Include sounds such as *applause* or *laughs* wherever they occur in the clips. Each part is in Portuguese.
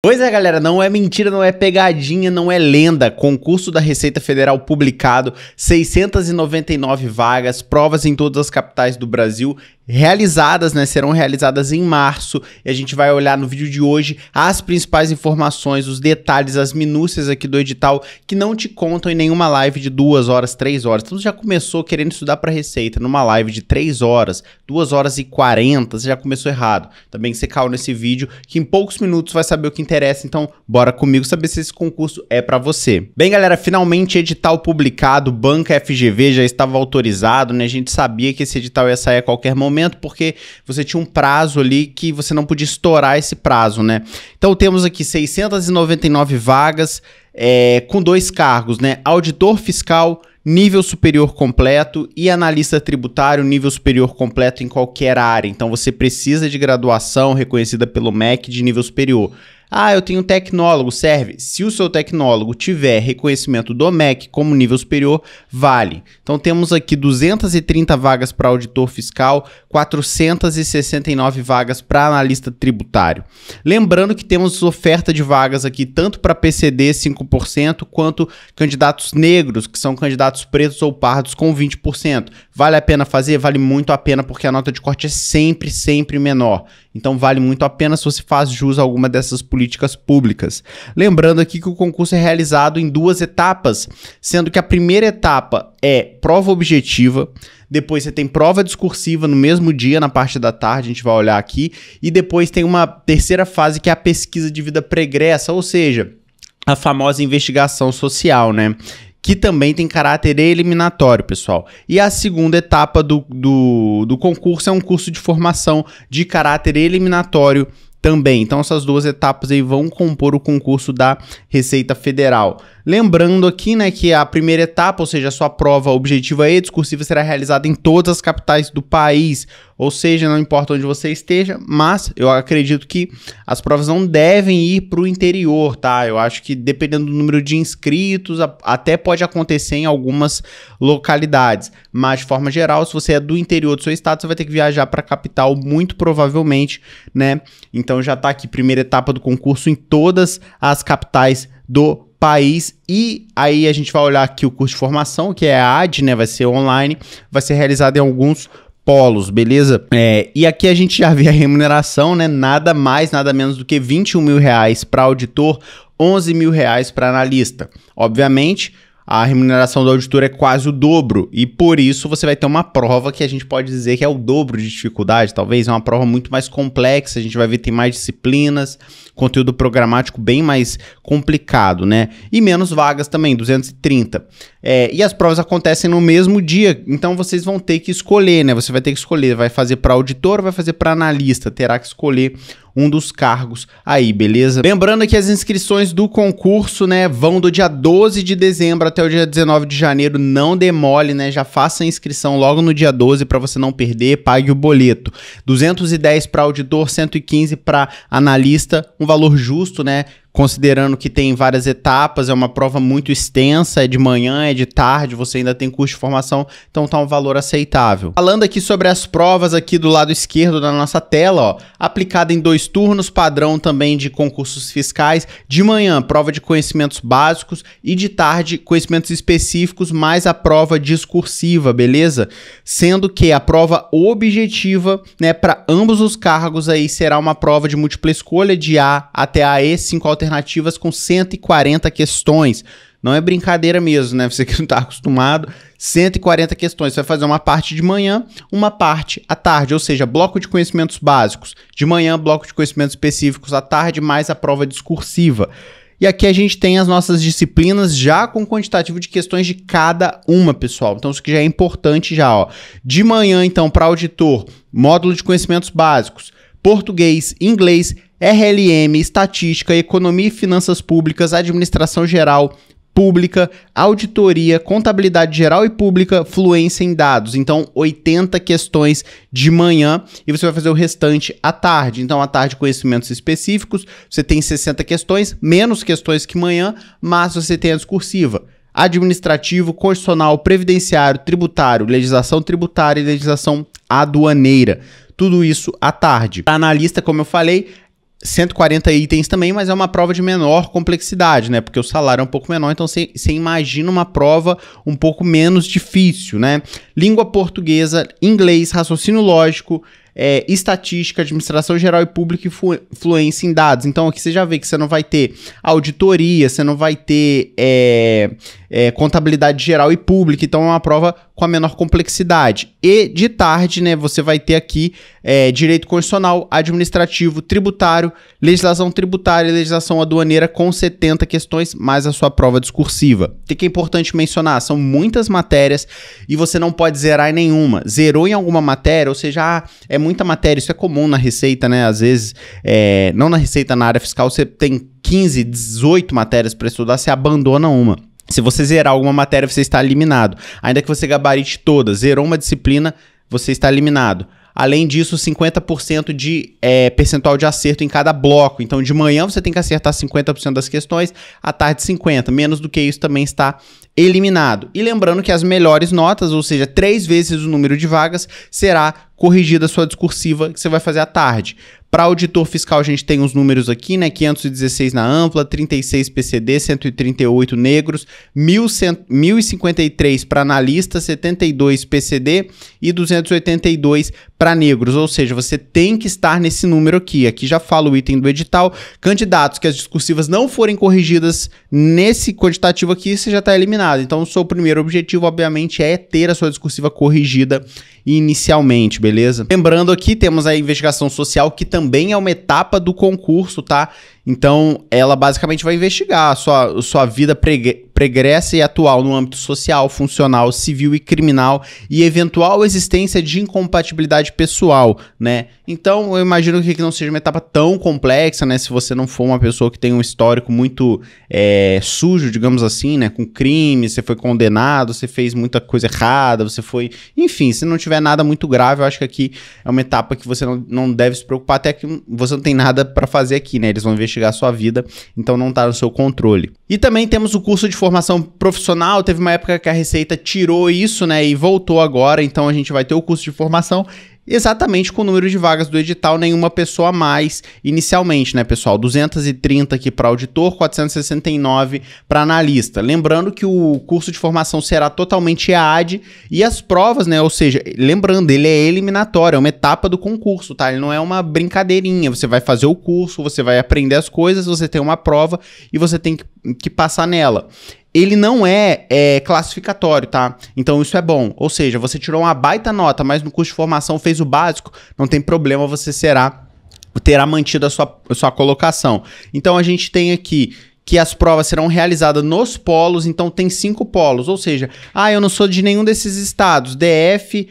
Pois é, galera, não é mentira, não é pegadinha, não é lenda. Concurso da Receita Federal publicado, 699 vagas, provas em todas as capitais do Brasil realizadas, né? Serão realizadas em março e a gente vai olhar no vídeo de hoje as principais informações, os detalhes, as minúcias aqui do edital que não te contam em nenhuma live de duas horas, três horas. Então você já começou querendo estudar para receita numa live de três horas, duas horas e quarenta, você já começou errado. Também você caiu nesse vídeo que em poucos minutos vai saber o que interessa. Então bora comigo saber se esse concurso é para você. Bem, galera, finalmente edital publicado, banca FGV já estava autorizado, né? A gente sabia que esse edital ia sair a qualquer momento momento, porque você tinha um prazo ali que você não podia estourar esse prazo, né? Então temos aqui 699 vagas é, com dois cargos, né? Auditor fiscal, nível superior completo e analista tributário, nível superior completo em qualquer área. Então você precisa de graduação reconhecida pelo MEC de nível superior. Ah, eu tenho um tecnólogo, serve. Se o seu tecnólogo tiver reconhecimento do MEC como nível superior, vale. Então temos aqui 230 vagas para auditor fiscal, 469 vagas para analista tributário. Lembrando que temos oferta de vagas aqui tanto para PCD 5% quanto candidatos negros, que são candidatos pretos ou pardos com 20%. Vale a pena fazer? Vale muito a pena porque a nota de corte é sempre, sempre menor. Então vale muito a pena se você faz jus a alguma dessas políticas políticas públicas. Lembrando aqui que o concurso é realizado em duas etapas, sendo que a primeira etapa é prova objetiva, depois você tem prova discursiva no mesmo dia, na parte da tarde, a gente vai olhar aqui, e depois tem uma terceira fase que é a pesquisa de vida pregressa, ou seja, a famosa investigação social, né? que também tem caráter eliminatório, pessoal. E a segunda etapa do, do, do, concurso é um curso de formação de caráter eliminatório também. Então essas duas etapas aí vão compor o concurso da Receita Federal. Lembrando aqui, né, que a primeira etapa, ou seja, a sua prova objetiva e discursiva será realizada em todas as capitais do país. Ou seja, não importa onde você esteja, mas eu acredito que as provas não devem ir para o interior, tá? Eu acho que dependendo do número de inscritos, a, até pode acontecer em algumas localidades. Mas de forma geral, se você é do interior do seu estado, você vai ter que viajar para a capital muito provavelmente, né? Então já está aqui primeira etapa do concurso em todas as capitais do país e aí a gente vai olhar aqui o curso de formação, que é a AD, né, vai ser online, vai ser realizado em alguns polos, beleza? É, e aqui a gente já vê a remuneração, né? Nada mais, nada menos do que 21 mil reais para auditor, 11 mil reais para analista. Obviamente, a remuneração do auditor é quase o dobro. E por isso você vai ter uma prova que a gente pode dizer que é o dobro de dificuldade, talvez. É uma prova muito mais complexa, a gente vai ver tem mais disciplinas, conteúdo programático bem mais complicado, né? E menos vagas também, 230. É, e as provas acontecem no mesmo dia, então vocês vão ter que escolher, né? Você vai ter que escolher, vai fazer para auditor ou vai fazer para analista? Terá que escolher um dos cargos aí, beleza? Lembrando que as inscrições do concurso, né, vão do dia 12 de dezembro até o dia 19 de janeiro, não demole, né? Já faça a inscrição logo no dia 12 para você não perder, pague o boleto. 210 para auditor, 115 para analista, um valor justo, né? considerando que tem várias etapas, é uma prova muito extensa, é de manhã, é de tarde, você ainda tem curso de formação, então tá um valor aceitável. Falando aqui sobre as provas aqui do lado esquerdo da nossa tela, ó, aplicada em dois turnos, padrão também de concursos fiscais, de manhã prova de conhecimentos básicos e de tarde conhecimentos específicos mais a prova discursiva, beleza? Sendo que a prova objetiva, né, para ambos os cargos aí será uma prova de múltipla escolha de A até AE, 5 ao alternativas com 140 questões. Não é brincadeira mesmo, né? Você que não está acostumado, 140 questões. Você vai fazer uma parte de manhã, uma parte à tarde, ou seja, bloco de conhecimentos básicos. De manhã, bloco de conhecimentos específicos à tarde, mais a prova discursiva. E aqui a gente tem as nossas disciplinas já com quantitativo de questões de cada uma, pessoal. Então isso que já é importante já, ó. De manhã, então, para auditor, módulo de conhecimentos básicos português, inglês, RLM, estatística, economia e finanças públicas, administração geral, pública, auditoria, contabilidade geral e pública, fluência em dados. Então, 80 questões de manhã e você vai fazer o restante à tarde. Então, à tarde, conhecimentos específicos, você tem 60 questões, menos questões que manhã, mas você tem a discursiva. Administrativo, constitucional, previdenciário, tributário, legislação tributária e legislação aduaneira. Tudo isso à tarde. Tá na lista, como eu falei, 140 itens também, mas é uma prova de menor complexidade, né? Porque o salário é um pouco menor, então você imagina uma prova um pouco menos difícil, né? Língua portuguesa, inglês, raciocínio lógico, é, estatística, administração geral e pública e fluência em dados. Então aqui você já vê que você não vai ter auditoria, você não vai ter é, é, contabilidade geral e pública, então é uma prova com a menor complexidade. E de tarde, né, você vai ter aqui é, direito constitucional, administrativo, tributário, legislação tributária e legislação aduaneira com 70 questões, mais a sua prova discursiva. O que é importante mencionar? São muitas matérias e você não pode zerar em nenhuma. Zerou em alguma matéria, ou seja, ah, é muito muita matéria, isso é comum na Receita, né? Às vezes, é, não na Receita, na área fiscal, você tem 15, 18 matérias para estudar, você abandona uma. Se você zerar alguma matéria, você está eliminado. Ainda que você gabarite toda, zerou uma disciplina, você está eliminado. Além disso, 50% de é, percentual de acerto em cada bloco. Então, de manhã você tem que acertar 50% das questões, à tarde 50%. Menos do que isso também está eliminado. E lembrando que as melhores notas, ou seja, três vezes o número de vagas, será corrigida a sua discursiva que você vai fazer à tarde. Para auditor fiscal, a gente tem uns números aqui, né? 516 na ampla, 36 PCD, 138 negros, 1053 para analista, 72 PCD e 282 para negros. Ou seja, você tem que estar nesse número aqui. Aqui já fala o item do edital. Candidatos que as discursivas não forem corrigidas nesse quantitativo aqui, você já está eliminado. Então, o seu primeiro objetivo, obviamente, é ter a sua discursiva corrigida inicialmente, beleza? Lembrando aqui, temos a investigação social que também também é uma etapa do concurso, tá? Então, ela basicamente vai investigar a sua, sua vida pregressa e atual no âmbito social, funcional, civil e criminal e eventual existência de incompatibilidade pessoal, né? Então, eu imagino que não seja uma etapa tão complexa, né? Se você não for uma pessoa que tem um histórico muito é, sujo, digamos assim, né? Com crime, você foi condenado, você fez muita coisa errada, você foi. Enfim, se não tiver nada muito grave, eu acho que aqui é uma etapa que você não, não deve se preocupar, até que você não tem nada para fazer aqui, né? Eles vão investigar a sua vida, então não tá no seu controle. E também temos o curso de formação profissional. Teve uma época que a Receita tirou isso, né? E voltou agora, então a gente vai ter o curso de formação exatamente com o número de vagas do edital, nenhuma pessoa a mais inicialmente, né, pessoal? 230 aqui para auditor, 469 para analista. Lembrando que o curso de formação será totalmente EAD e as provas, né, ou seja, lembrando, ele é eliminatório, é uma etapa do concurso, tá? Ele não é uma brincadeirinha, você vai fazer o curso, você vai aprender as coisas, você tem uma prova e você tem que, que passar nela ele não é, é, classificatório, tá? Então isso é bom. Ou seja, você tirou uma baita nota, mas no curso de formação fez o básico, não tem problema, você será terá mantido a sua, a sua colocação. Então a gente tem aqui que as provas serão realizadas nos polos, então tem cinco polos, ou seja, ah, eu não sou de nenhum desses estados, DF,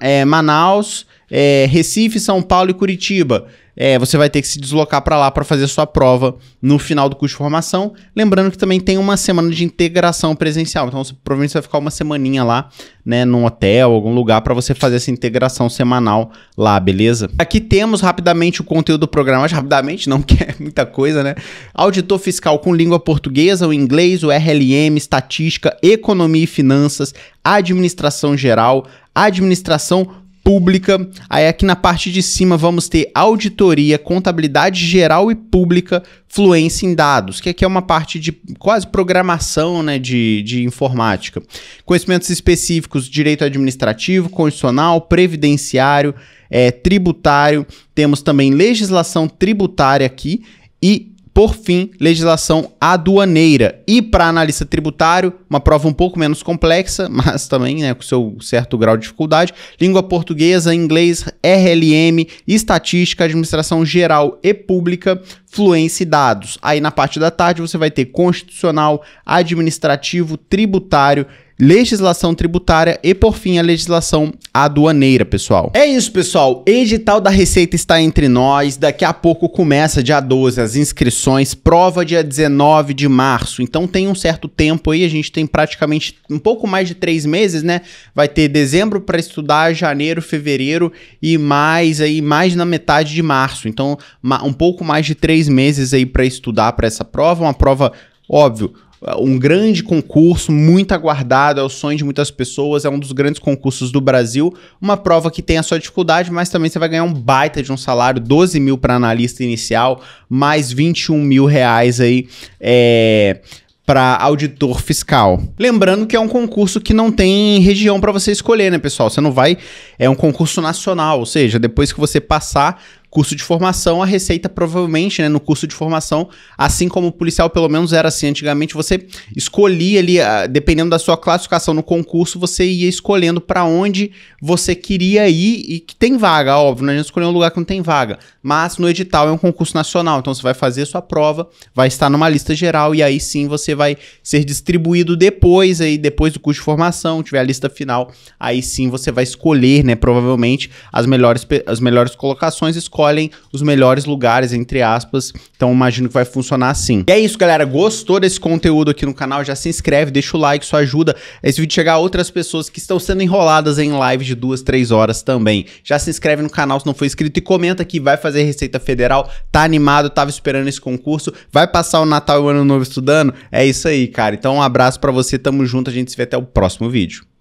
é, Manaus, é, Recife, São Paulo e Curitiba é, você vai ter que se deslocar para lá para fazer sua prova no final do curso de formação. Lembrando que também tem uma semana de integração presencial, então você, provavelmente você vai ficar uma semaninha lá, né, num hotel, algum lugar para você fazer essa integração semanal lá, beleza? Aqui temos rapidamente o conteúdo do programa, Mas rapidamente não *laughs* quer é muita coisa, né? Auditor fiscal com língua portuguesa, o inglês, o RLM, estatística, economia e finanças, administração geral, administração pública. Aí aqui na parte de cima vamos ter auditoria, contabilidade geral e pública, fluência em dados, que aqui é uma parte de quase programação né, de, de informática. Conhecimentos específicos, direito administrativo, constitucional, previdenciário, é, tributário. Temos também legislação tributária aqui e por fim, legislação aduaneira. E para analista tributário, uma prova um pouco menos complexa, *laughs* mas também né, com seu certo grau de dificuldade. Língua portuguesa, inglês, RLM, estatística, administração geral e pública, fluência e dados. Aí na parte da tarde você vai ter constitucional, administrativo, tributário legislação tributária e, por fim, a legislação aduaneira, pessoal. É isso, pessoal. Edital da Receita está entre nós. Daqui a pouco começa, dia 12, as inscrições. Prova dia 19 de março. Então tem um certo tempo aí. A gente tem praticamente um pouco mais de três meses, né? Vai ter dezembro para estudar, janeiro, fevereiro e mais aí, mais na metade de março. Então, um pouco mais de três meses aí para estudar para essa prova. Uma prova, óbvio, um grande concurso, muito aguardado, é o sonho de muitas pessoas, é um dos grandes concursos do Brasil. Uma prova que tem a sua dificuldade, mas também você vai ganhar um baita de um salário, 12 mil para analista inicial, mais 21 mil reais aí. É, para auditor fiscal. Lembrando que é um concurso que não tem região para você escolher, né, pessoal? Você não vai, é um concurso nacional, ou seja, depois que você passar, curso de formação, a receita provavelmente, né, no curso de formação, assim como o policial pelo menos era assim antigamente, você escolhia ali, ah, dependendo da sua classificação no concurso, você ia escolhendo para onde você queria ir e que tem vaga, óbvio, né? a gente um lugar que não tem vaga, mas no edital é um concurso nacional, então você vai fazer a sua prova, vai estar numa lista geral e aí sim você vai ser distribuído depois aí, depois do curso de formação, tiver a lista final, aí sim você vai escolher, né, provavelmente as melhores as melhores colocações, escolhe escolhem os melhores lugares, entre aspas. Então imagino que vai funcionar assim. E é isso, galera. Gostou desse conteúdo aqui no canal? Já se inscreve, deixa o like, isso ajuda esse vídeo chegar a outras pessoas que estão sendo enroladas em lives de duas, três horas também. Já se inscreve no canal se não for inscrito e comenta que vai fazer Receita Federal. Tá animado, tava esperando esse concurso. Vai passar o Natal e o Ano Novo estudando? É isso aí, cara. Então um abraço para você, tamo junto, a gente se vê até o próximo vídeo.